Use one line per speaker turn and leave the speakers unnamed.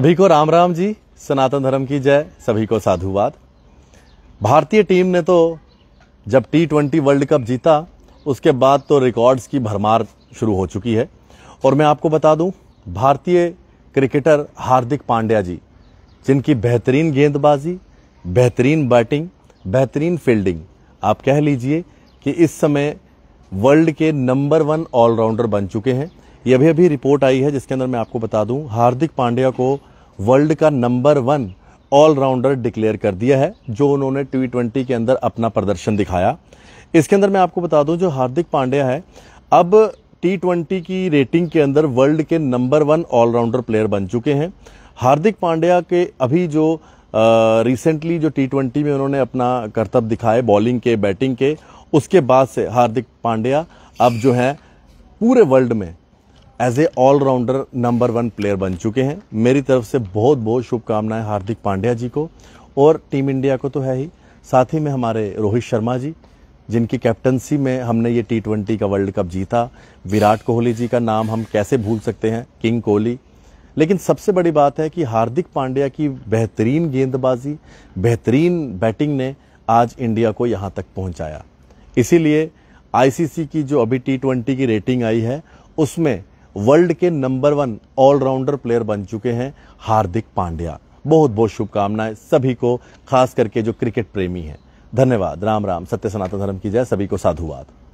सभी को राम राम जी सनातन धर्म की जय सभी को साधुवाद भारतीय टीम ने तो जब टी ट्वेंटी वर्ल्ड कप जीता उसके बाद तो रिकॉर्ड्स की भरमार शुरू हो चुकी है और मैं आपको बता दूं भारतीय क्रिकेटर हार्दिक पांड्या जी जिनकी बेहतरीन गेंदबाजी बेहतरीन बैटिंग बेहतरीन फील्डिंग आप कह लीजिए कि इस समय वर्ल्ड के नंबर वन ऑलराउंडर बन चुके हैं ये अभी अभी रिपोर्ट आई है जिसके अंदर मैं आपको बता दूं हार्दिक पांड्या को वर्ल्ड का नंबर वन ऑलराउंडर डिक्लेयर कर दिया है जो उन्होंने टी ट्वेंटी के अंदर अपना प्रदर्शन दिखाया इसके अंदर मैं आपको बता दूं जो हार्दिक पांड्या है अब टी ट्वेंटी की रेटिंग के अंदर वर्ल्ड के नंबर वन ऑलराउंडर प्लेयर बन चुके हैं हार्दिक पांड्या के अभी जो रिसेंटली जो टी ट्वेंटी में उन्होंने अपना कर्तव्य दिखाए बॉलिंग के बैटिंग के उसके बाद से हार्दिक पांड्या अब जो है पूरे वर्ल्ड में as a allrounder number one player बन चुके हैं मेरी तरफ से बहुत बहुत शुभकामनाएं हार्दिक पांड्या जी को और टीम इंडिया को तो है ही साथ ही में हमारे रोहित शर्मा जी जिनकी कैप्टनसी में हमने ये टी ट्वेंटी का वर्ल्ड कप जीता विराट कोहली जी का नाम हम कैसे भूल सकते हैं किंग कोहली लेकिन सबसे बड़ी बात है कि हार्दिक पांड्या की बेहतरीन गेंदबाजी बेहतरीन बैटिंग ने आज इंडिया को यहाँ तक पहुँचाया इसीलिए आईसीसी की जो अभी टी ट्वेंटी की रेटिंग आई है उसमें वर्ल्ड के नंबर वन ऑलराउंडर प्लेयर बन चुके हैं हार्दिक पांड्या बहुत बहुत शुभकामनाएं सभी को खास करके जो क्रिकेट प्रेमी हैं धन्यवाद राम राम सत्य सनातन धर्म की जय सभी को साधुवाद